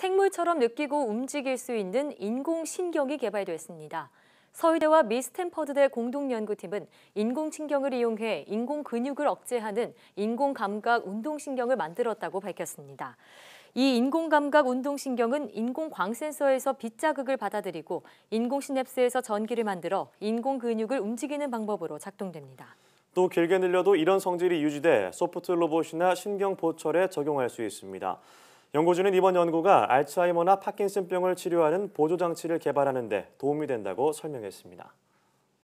생물처럼 느끼고 움직일 수 있는 인공신경이 개발됐습니다. 서울대와 미스탠퍼드대 공동연구팀은 인공신경을 이용해 인공근육을 억제하는 인공감각 운동신경을 만들었다고 밝혔습니다. 이 인공감각 운동신경은 인공광센서에서 빛 자극을 받아들이고 인공시냅스에서 전기를 만들어 인공근육을 움직이는 방법으로 작동됩니다. 또 길게 늘려도 이런 성질이 유지돼 소프트 로봇이나 신경 보철에 적용할 수 있습니다. 연구진은 이번 연구가 알츠하이머나 파킨슨병을 치료하는 보조장치를 개발하는 데 도움이 된다고 설명했습니다.